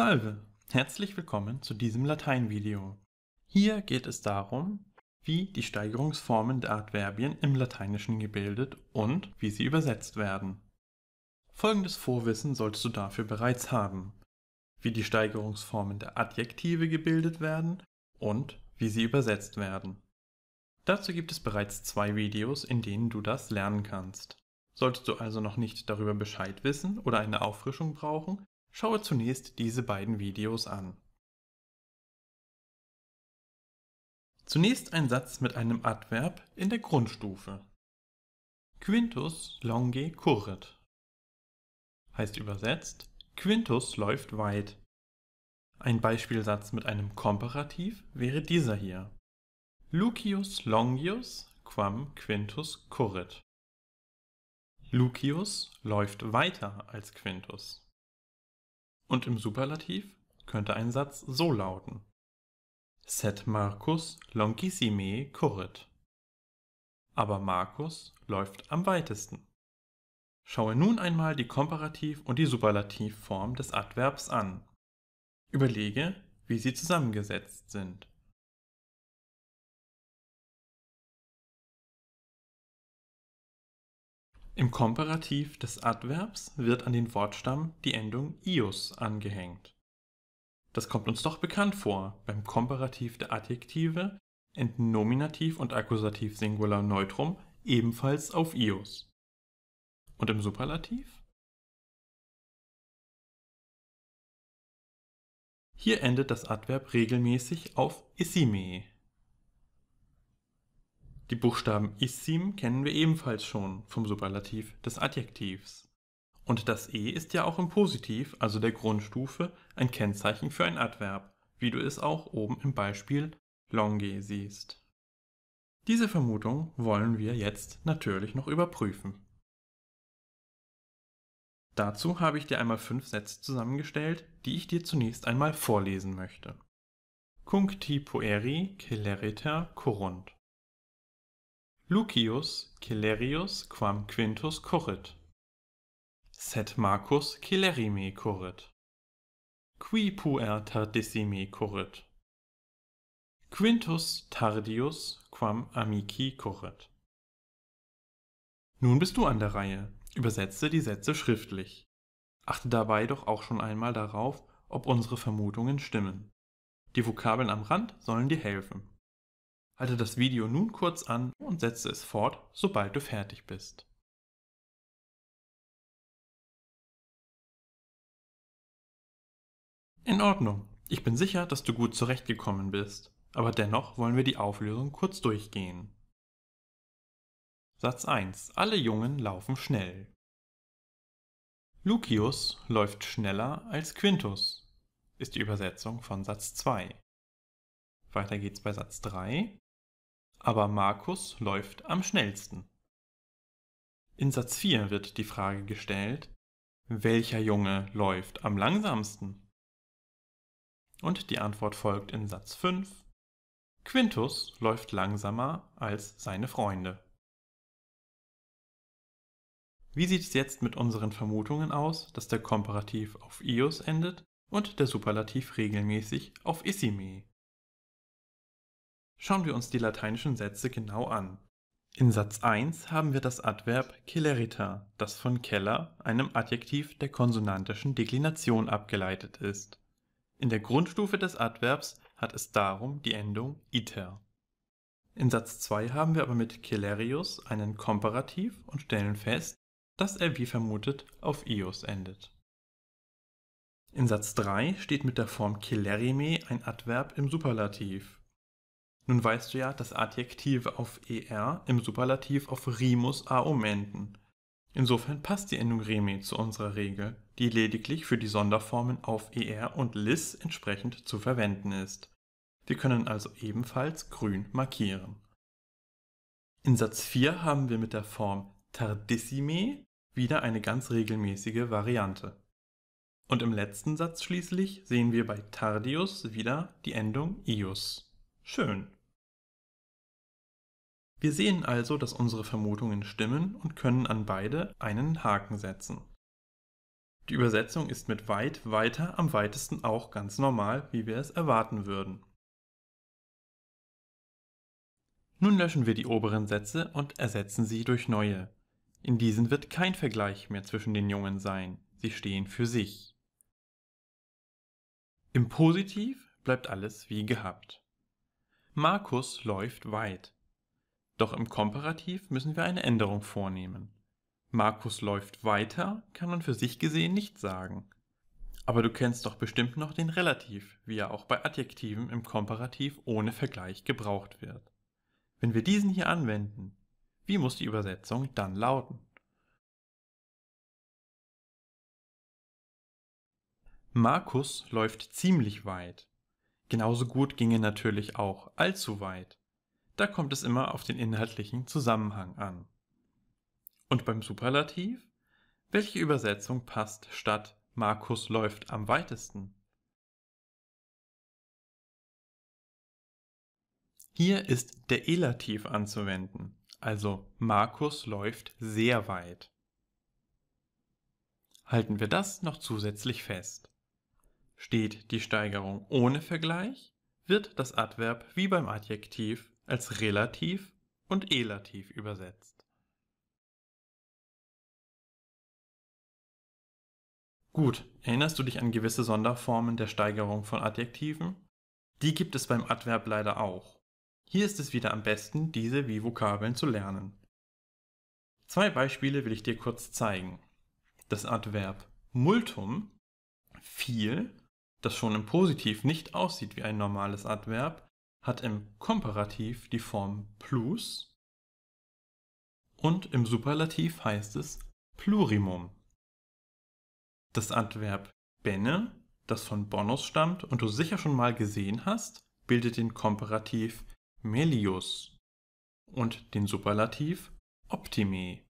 Salve! Herzlich willkommen zu diesem Latein-Video. Hier geht es darum, wie die Steigerungsformen der Adverbien im Lateinischen gebildet und wie sie übersetzt werden. Folgendes Vorwissen solltest du dafür bereits haben. Wie die Steigerungsformen der Adjektive gebildet werden und wie sie übersetzt werden. Dazu gibt es bereits zwei Videos, in denen du das lernen kannst. Solltest du also noch nicht darüber Bescheid wissen oder eine Auffrischung brauchen, schaue zunächst diese beiden Videos an. Zunächst ein Satz mit einem Adverb in der Grundstufe. Quintus longe curret heißt übersetzt Quintus läuft weit. Ein Beispielsatz mit einem Komparativ wäre dieser hier. Lucius longius quam Quintus curret. Lucius läuft weiter als Quintus. Und im Superlativ könnte ein Satz so lauten: Set Marcus longissime currit. Aber Markus läuft am weitesten. Schaue nun einmal die Komparativ- und die Superlativform des Adverbs an. Überlege, wie sie zusammengesetzt sind. Im Komparativ des Adverbs wird an den Wortstamm die Endung ius angehängt. Das kommt uns doch bekannt vor. Beim Komparativ der Adjektive enden Nominativ und Akkusativ Singular Neutrum ebenfalls auf ius. Und im Superlativ? Hier endet das Adverb regelmäßig auf issime, die Buchstaben issim kennen wir ebenfalls schon vom Superlativ des Adjektivs. Und das e ist ja auch im Positiv, also der Grundstufe, ein Kennzeichen für ein Adverb, wie du es auch oben im Beispiel longe siehst. Diese Vermutung wollen wir jetzt natürlich noch überprüfen. Dazu habe ich dir einmal fünf Sätze zusammengestellt, die ich dir zunächst einmal vorlesen möchte. Cuncti pueri celeriter corunt. Lucius Celerius quam Quintus currit. Set Marcus Celerimi currit. Qui puer tardissimi currit. Quintus Tardius quam amici currit. Nun bist du an der Reihe. Übersetze die Sätze schriftlich. Achte dabei doch auch schon einmal darauf, ob unsere Vermutungen stimmen. Die Vokabeln am Rand sollen dir helfen. Halte das Video nun kurz an und setze es fort, sobald du fertig bist. In Ordnung, ich bin sicher, dass du gut zurechtgekommen bist, aber dennoch wollen wir die Auflösung kurz durchgehen. Satz 1. Alle Jungen laufen schnell. Lucius läuft schneller als Quintus, ist die Übersetzung von Satz 2. Weiter geht's bei Satz 3 aber Markus läuft am schnellsten. In Satz 4 wird die Frage gestellt, welcher Junge läuft am langsamsten? Und die Antwort folgt in Satz 5. Quintus läuft langsamer als seine Freunde. Wie sieht es jetzt mit unseren Vermutungen aus, dass der Komparativ auf ius endet und der Superlativ regelmäßig auf issime? Schauen wir uns die lateinischen Sätze genau an. In Satz 1 haben wir das Adverb celerita, das von keller, einem Adjektiv der konsonantischen Deklination abgeleitet ist. In der Grundstufe des Adverbs hat es darum die Endung iter. In Satz 2 haben wir aber mit celerius einen Komparativ und stellen fest, dass er wie vermutet auf ius endet. In Satz 3 steht mit der Form celerime ein Adverb im Superlativ nun weißt du ja, dass Adjektive auf er im Superlativ auf rimus aum enden. Insofern passt die Endung remi zu unserer Regel, die lediglich für die Sonderformen auf er und lis entsprechend zu verwenden ist. Wir können also ebenfalls grün markieren. In Satz 4 haben wir mit der Form tardissime wieder eine ganz regelmäßige Variante. Und im letzten Satz schließlich sehen wir bei tardius wieder die Endung ius. Schön. Wir sehen also, dass unsere Vermutungen stimmen und können an beide einen Haken setzen. Die Übersetzung ist mit weit, weiter, am weitesten auch ganz normal, wie wir es erwarten würden. Nun löschen wir die oberen Sätze und ersetzen sie durch neue. In diesen wird kein Vergleich mehr zwischen den Jungen sein, sie stehen für sich. Im Positiv bleibt alles wie gehabt. Markus läuft weit. Doch im Komparativ müssen wir eine Änderung vornehmen. Markus läuft weiter kann man für sich gesehen nicht sagen. Aber du kennst doch bestimmt noch den Relativ, wie er auch bei Adjektiven im Komparativ ohne Vergleich gebraucht wird. Wenn wir diesen hier anwenden, wie muss die Übersetzung dann lauten? Markus läuft ziemlich weit. Genauso gut ginge natürlich auch allzu weit. Da kommt es immer auf den inhaltlichen Zusammenhang an. Und beim Superlativ? Welche Übersetzung passt statt Markus läuft am weitesten? Hier ist der Elativ anzuwenden, also Markus läuft sehr weit. Halten wir das noch zusätzlich fest. Steht die Steigerung ohne Vergleich, wird das Adverb wie beim Adjektiv als relativ und elativ übersetzt. Gut, erinnerst du dich an gewisse Sonderformen der Steigerung von Adjektiven? Die gibt es beim Adverb leider auch. Hier ist es wieder am besten, diese wie Vokabeln zu lernen. Zwei Beispiele will ich dir kurz zeigen. Das Adverb multum, viel, das schon im Positiv nicht aussieht wie ein normales Adverb, hat im Komparativ die Form plus und im Superlativ heißt es plurimum. Das Adverb bene, das von bonus stammt und du sicher schon mal gesehen hast, bildet den Komparativ melius und den Superlativ optime.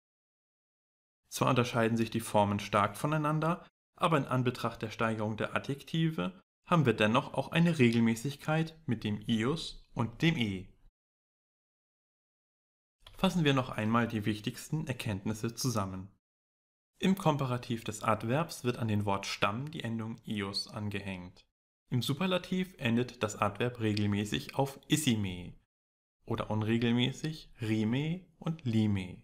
Zwar unterscheiden sich die Formen stark voneinander, aber in Anbetracht der Steigerung der Adjektive haben wir dennoch auch eine Regelmäßigkeit mit dem ius und dem e. Fassen wir noch einmal die wichtigsten Erkenntnisse zusammen. Im Komparativ des Adverbs wird an den Wort Stamm die Endung ius angehängt. Im Superlativ endet das Adverb regelmäßig auf ISIME oder unregelmäßig rime und lime.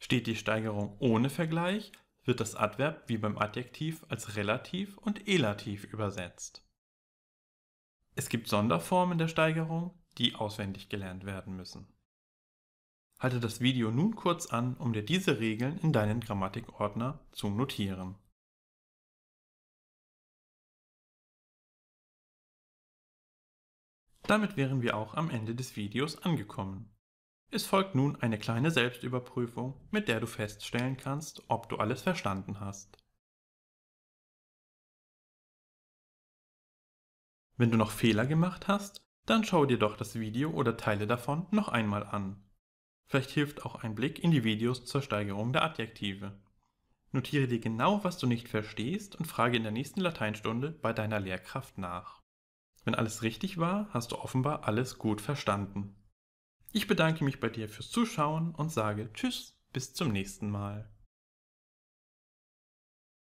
Steht die Steigerung ohne Vergleich, wird das Adverb wie beim Adjektiv als Relativ und Elativ übersetzt. Es gibt Sonderformen der Steigerung, die auswendig gelernt werden müssen. Halte das Video nun kurz an, um dir diese Regeln in deinen Grammatikordner zu notieren. Damit wären wir auch am Ende des Videos angekommen. Es folgt nun eine kleine Selbstüberprüfung, mit der du feststellen kannst, ob du alles verstanden hast. Wenn du noch Fehler gemacht hast, dann schau dir doch das Video oder Teile davon noch einmal an. Vielleicht hilft auch ein Blick in die Videos zur Steigerung der Adjektive. Notiere dir genau, was du nicht verstehst und frage in der nächsten Lateinstunde bei deiner Lehrkraft nach. Wenn alles richtig war, hast du offenbar alles gut verstanden. Ich bedanke mich bei dir fürs Zuschauen und sage Tschüss, bis zum nächsten Mal.